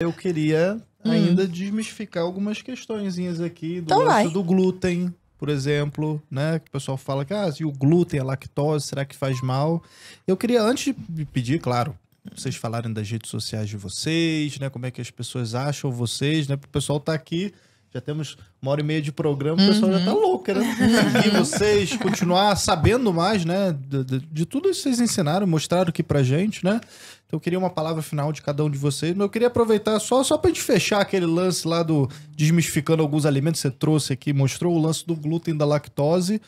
eu queria hum. ainda desmistificar algumas questõezinhas aqui do, então lance do glúten, por exemplo, né? Que o pessoal fala que ah, se o glúten, a é lactose, será que faz mal? Eu queria, antes de pedir, claro, vocês falarem das redes sociais de vocês, né? Como é que as pessoas acham vocês, né? Porque o pessoal tá aqui já temos uma hora e meia de programa, uhum. o pessoal já tá uhum. louco, querendo E vocês, continuar sabendo mais, né? De, de, de, tudo isso que vocês ensinaram, mostraram aqui pra gente, né? Então eu queria uma palavra final de cada um de vocês, mas eu queria aproveitar só, só pra gente fechar aquele lance lá do desmistificando alguns alimentos, você trouxe aqui, mostrou o lance do glúten da lactose.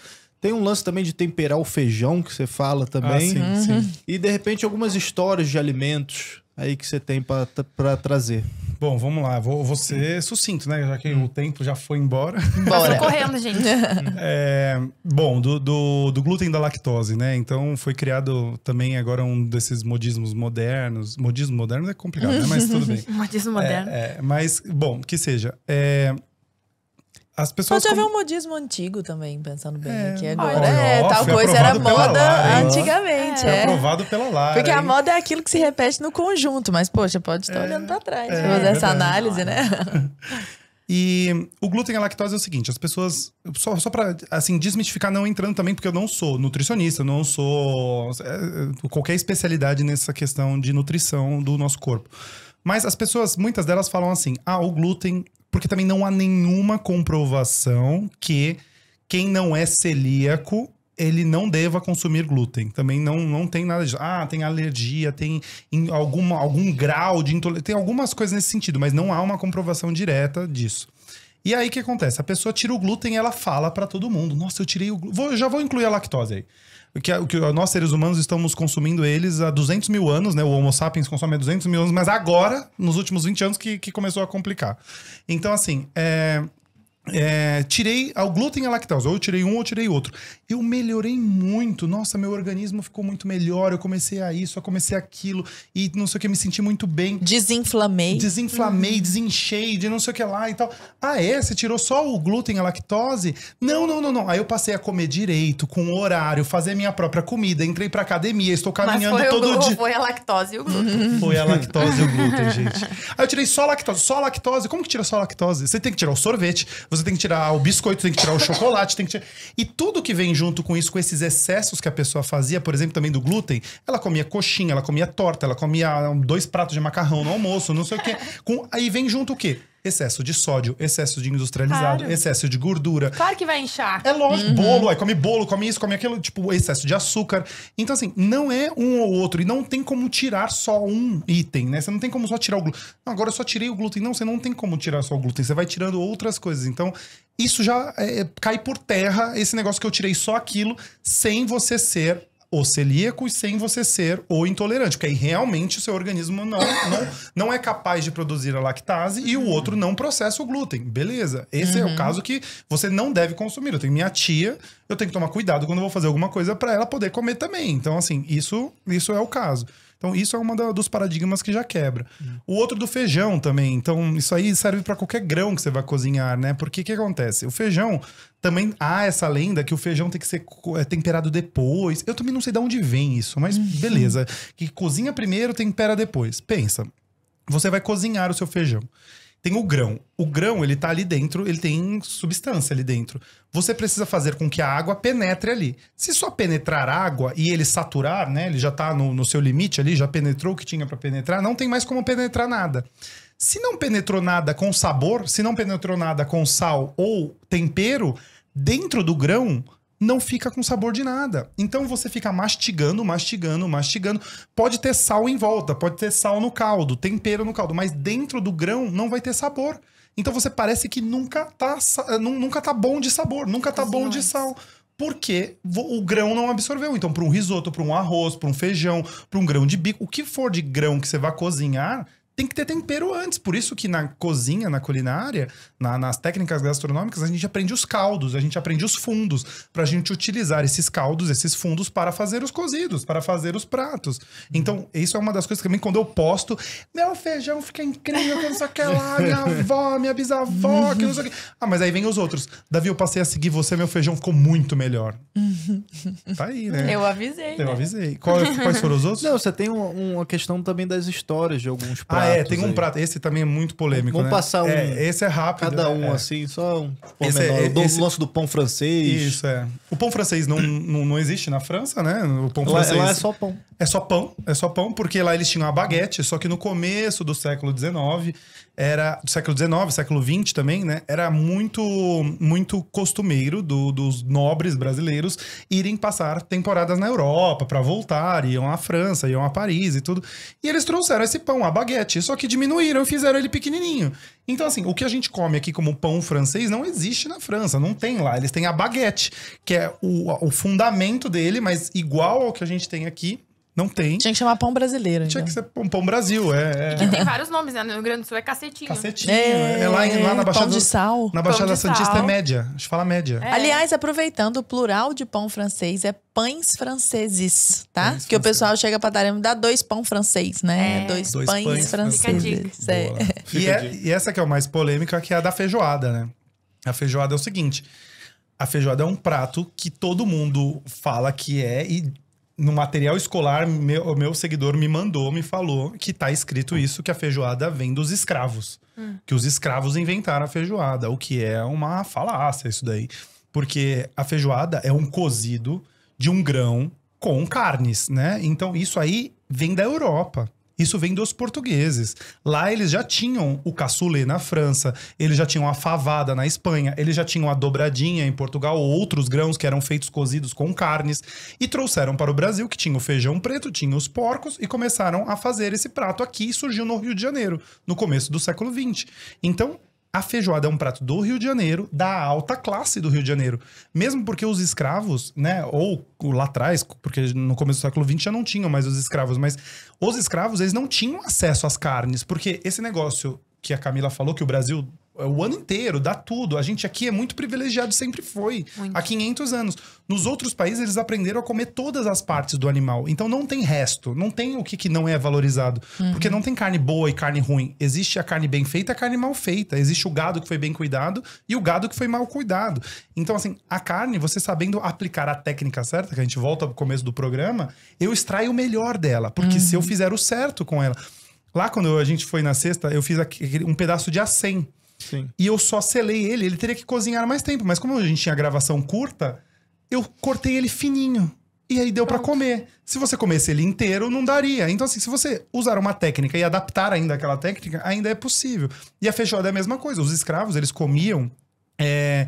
Tem um lance também de temperar o feijão, que você fala também. Ah, sim, uhum. sim. E de repente algumas histórias de alimentos aí que você tem para trazer? Bom, vamos lá. Vou, vou ser sucinto, né? Já que hum. o tempo já foi embora. Bora. correndo, gente. É, bom, do, do, do, glúten da lactose, né? Então foi criado também agora um desses modismos modernos. Modismo moderno é complicado, né? Mas tudo bem. modismo moderno. É, é, mas, bom, que seja. É, as pessoas Pode haver um modismo antigo também, pensando bem. É, que é agora é, tal coisa era moda Lara, né? antigamente. É. é aprovado pela Lara. Porque hein? a moda é aquilo que se repete no conjunto, mas, poxa, pode estar é, olhando para trás. É, fazer essa análise, né? E o glúten e a lactose é o seguinte, as pessoas só, só para assim desmistificar não entrando também porque eu não sou nutricionista, não sou é, qualquer especialidade nessa questão de nutrição do nosso corpo. Mas as pessoas, muitas delas falam assim: "Ah, o glúten porque também não há nenhuma comprovação que quem não é celíaco ele não deva consumir glúten. Também não, não tem nada de. Ah, tem alergia, tem alguma, algum grau de intolerância. Tem algumas coisas nesse sentido, mas não há uma comprovação direta disso. E aí o que acontece? A pessoa tira o glúten e ela fala para todo mundo: Nossa, eu tirei o glúten. já vou incluir a lactose aí. Que, que nós, seres humanos, estamos consumindo eles há 200 mil anos, né? O Homo sapiens consome há 200 mil anos, mas agora, nos últimos 20 anos, que, que começou a complicar. Então, assim, é, é, tirei o glúten e a lactose, ou eu tirei um ou eu tirei outro. Eu melhorei muito, nossa, meu organismo ficou muito melhor. Eu comecei a isso, eu comecei aquilo, e não sei o que, me senti muito bem. Desinflamei. Desinflamei, uhum. desinchei, de não sei o que lá e tal. Ah, é? Você tirou só o glúten e a lactose? Não, não, não, não. Aí eu passei a comer direito, com horário, fazer minha própria comida, entrei pra academia, estou caminhando Mas foi todo o, dia. Foi a lactose e o glúten. Uhum. foi a lactose e o glúten, gente. Aí eu tirei só a lactose, só a lactose. Como que tira só a lactose? Você tem que tirar o sorvete, você você tem que tirar o biscoito, tem que tirar o chocolate, tem que tirar... E tudo que vem junto com isso, com esses excessos que a pessoa fazia, por exemplo, também do glúten, ela comia coxinha, ela comia torta, ela comia dois pratos de macarrão no almoço, não sei o quê. Com... Aí vem junto o quê? Excesso de sódio, excesso de industrializado, claro. excesso de gordura. Claro que vai inchar. É lógico, uhum. bolo, aí come bolo, come isso, come aquilo, tipo, excesso de açúcar. Então, assim, não é um ou outro. E não tem como tirar só um item, né? Você não tem como só tirar o glúten. Não, agora eu só tirei o glúten. Não, você não tem como tirar só o glúten. Você vai tirando outras coisas. Então, isso já é, cai por terra, esse negócio que eu tirei só aquilo, sem você ser o celíaco e sem você ser o intolerante, porque aí realmente o seu organismo não, não, não é capaz de produzir a lactase e o outro não processa o glúten. Beleza. Esse uhum. é o uhum. caso que você não deve consumir. Eu tenho minha tia, eu tenho que tomar cuidado quando eu vou fazer alguma coisa para ela poder comer também. Então, assim, isso, isso é o caso. Então, isso é um dos paradigmas que já quebra. Uhum. O outro do feijão também. Então, isso aí serve para qualquer grão que você vai cozinhar, né? Porque o que acontece? O feijão também há essa lenda que o feijão tem que ser é, temperado depois. Eu também não sei de onde vem isso, mas uhum. beleza. Que cozinha primeiro, tempera depois. Pensa, você vai cozinhar o seu feijão. Tem o grão. O grão, ele tá ali dentro, ele tem substância ali dentro. Você precisa fazer com que a água penetre ali. Se só penetrar água e ele saturar, né? Ele já tá no, no seu limite ali, já penetrou o que tinha para penetrar, não tem mais como penetrar nada. Se não penetrou nada com sabor, se não penetrou nada com sal ou tempero, dentro do grão não fica com sabor de nada. Então você fica mastigando, mastigando, mastigando. Pode ter sal em volta, pode ter sal no caldo, tempero no caldo, mas dentro do grão não vai ter sabor. Então você parece que nunca tá, eh, nunca tá bom de sabor, nunca tá bom de sal. Porque o grão não absorveu. Então, para um risoto, para um arroz, para um feijão, para um grão de bico, o que for de grão que você vai cozinhar, tem que ter tempero antes. Por isso que na cozinha, na culinária, na, nas técnicas gastronômicas, a gente aprende os caldos, a gente aprende os fundos, para a gente utilizar esses caldos, esses fundos, para fazer os cozidos, para fazer os pratos. Então, isso é uma das coisas que também, quando eu posto, meu feijão fica incrível, que não sei o que lá, minha avó, minha bisavó, que não sei o que. Ah, mas aí vem os outros. Davi, eu passei a seguir você, meu feijão ficou muito melhor. Tá aí, né? Eu avisei. Eu né? avisei. Quais, é, quais foram os outros? Não, você tem uma questão também das histórias de alguns pratos. Ah, é? É, tem um aí. prato. Esse também é muito polêmico. Vamos né? passar é, um. É, esse é rápido. Cada né? um, é. assim, só um pão esse É, o esse... lance do pão francês. Isso, é. O pão francês não, não, não existe na França, né? O pão lá, francês. Lá é só pão. É só pão, é só pão, porque lá eles tinham a baguete, só que no começo do século XIX era do século XIX, século XX também, né? Era muito, muito costumeiro do, dos nobres brasileiros irem passar temporadas na Europa para voltar, iam à França, iam a Paris e tudo. E eles trouxeram esse pão, a baguete, só que diminuíram e fizeram ele pequenininho. Então, assim, o que a gente come aqui como pão francês não existe na França, não tem lá. Eles têm a baguete, que é o, o fundamento dele, mas igual ao que a gente tem aqui, não tem. Tinha que chamar pão brasileiro. Tinha então. que ser pão, pão Brasil, é. é. tem vários nomes, né? No Rio Grande do Sul é cacetinho. Cacetinho. É, é, é lá, lá, na Baixada. Pão de é sal. Na Baixada Santista sal. é média. A gente fala média. É. Aliás, aproveitando, o plural de pão francês é pães franceses, tá? Pães que o pessoal chega pra dar e dá dois pão francês, né? É. Dois, dois, pães, pães franceses. É. E, é, e essa que é o mais polêmica, que é a da feijoada, né? A feijoada é o seguinte. A feijoada é um prato que todo mundo fala que é e no material escolar, meu, o meu seguidor me mandou, me falou que tá escrito isso, que a feijoada vem dos escravos. Hum. Que os escravos inventaram a feijoada, o que é uma falácia isso daí. Porque a feijoada é um cozido de um grão com carnes, né? Então isso aí vem da Europa. Isso vem dos portugueses. Lá eles já tinham o cassoulet na França, eles já tinham a favada na Espanha, eles já tinham a dobradinha em Portugal, outros grãos que eram feitos cozidos com carnes e trouxeram para o Brasil que tinha o feijão preto, tinha os porcos e começaram a fazer esse prato aqui e surgiu no Rio de Janeiro, no começo do século XX. Então, a feijoada é um prato do Rio de Janeiro, da alta classe do Rio de Janeiro. Mesmo porque os escravos, né? Ou lá atrás, porque no começo do século XX já não tinham mais os escravos, mas os escravos, eles não tinham acesso às carnes, porque esse negócio que a Camila falou, que o Brasil é o ano inteiro, dá tudo. A gente aqui é muito privilegiado, sempre foi, muito. há 500 anos. Nos outros países, eles aprenderam a comer todas as partes do animal. Então não tem resto, não tem o que, que não é valorizado. Uhum. Porque não tem carne boa e carne ruim. Existe a carne bem feita e a carne mal feita. Existe o gado que foi bem cuidado e o gado que foi mal cuidado. Então, assim, a carne, você sabendo aplicar a técnica certa, que a gente volta pro começo do programa, eu extraio o melhor dela. Porque uhum. se eu uhum. fizer o certo com ela. Lá quando a gente foi na sexta, eu fiz um pedaço de acém. Sim. E eu só selei ele, ele teria que cozinhar mais tempo, mas como a gente tinha gravação curta, eu cortei ele fininho. E aí deu para comer. Se você comesse ele inteiro, não daria. Então, assim, se você usar uma técnica e adaptar ainda aquela técnica, ainda é possível. E a feijoada é a mesma coisa. Os escravos, eles comiam é,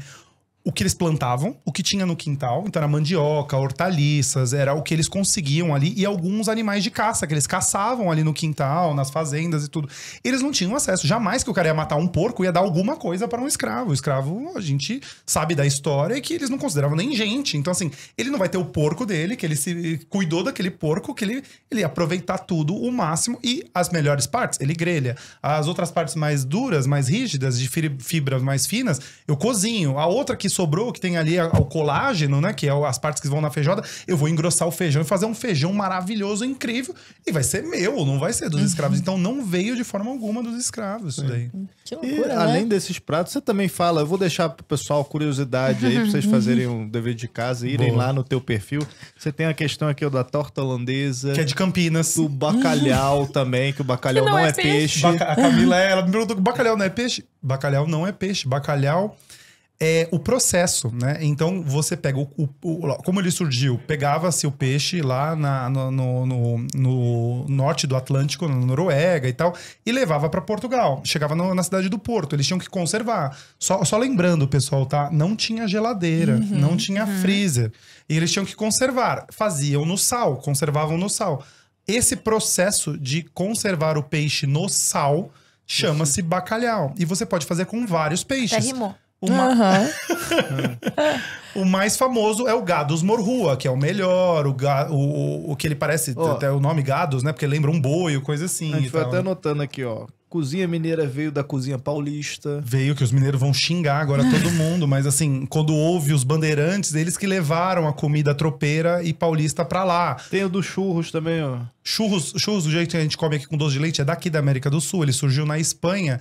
o que eles plantavam, o que tinha no quintal, então era mandioca, hortaliças, era o que eles conseguiam ali e alguns animais de caça que eles caçavam ali no quintal, nas fazendas e tudo. Eles não tinham acesso, jamais que o cara ia matar um porco ia dar alguma coisa para um escravo. O escravo, a gente sabe da história que eles não consideravam nem gente. Então assim, ele não vai ter o porco dele, que ele se cuidou daquele porco, que ele ele ia aproveitar tudo o máximo e as melhores partes, ele grelha. As outras partes mais duras, mais rígidas, de fibras mais finas, eu cozinho. A outra que sobrou, que tem ali o colágeno, né? Que é as partes que vão na feijoada. Eu vou engrossar o feijão e fazer um feijão maravilhoso, incrível. E vai ser meu, não vai ser dos uhum. escravos. Então não veio de forma alguma dos escravos isso é. daí. Que loucura, e, né? Além desses pratos, você também fala, eu vou deixar pro pessoal curiosidade aí, pra vocês uhum. fazerem um dever de casa e irem Boa. lá no teu perfil. Você tem a questão aqui da torta holandesa. Que é de Campinas. Do bacalhau uhum. também, que o bacalhau que não, não, é, é peixe. peixe. a Camila, ela me perguntou que bacalhau não é peixe? Bacalhau não é peixe. Bacalhau é o processo, né? Então você pega o, o, o como ele surgiu, pegava-se o peixe lá na, no, no, no, norte do Atlântico, na Noruega e tal, e levava para Portugal. Chegava no, na cidade do Porto, eles tinham que conservar. Só, só lembrando, pessoal, tá? Não tinha geladeira, uhum, não tinha uhum. freezer, e eles tinham que conservar. Faziam no sal, conservavam no sal. Esse processo de conservar o peixe no sal chama-se bacalhau e você pode fazer com vários peixes. Até rimou. O, o mais famoso é o Gados Morrua, que é o melhor, o, ga... o, o, o que ele parece, até o nome Gados, né? Porque lembra um boi, coisa assim. A gente vai até né? anotando aqui, ó. Cozinha mineira veio da cozinha paulista. Veio, que os mineiros vão xingar agora todo mundo, mas assim, quando houve os bandeirantes, eles que levaram a comida tropeira e paulista pra lá. Tem o dos churros também, ó. Churros, churros, do jeito que a gente come aqui com doce de leite, é daqui da América do Sul. Ele surgiu na Espanha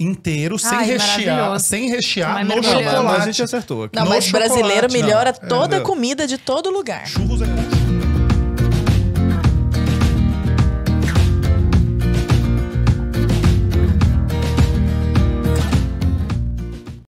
inteiro, sem Ai, rechear, sem rechear no chocolate. Não, mas a gente acertou aqui. Não, no mas chocolate. brasileiro melhora não, toda é a comida de todo lugar. Churros é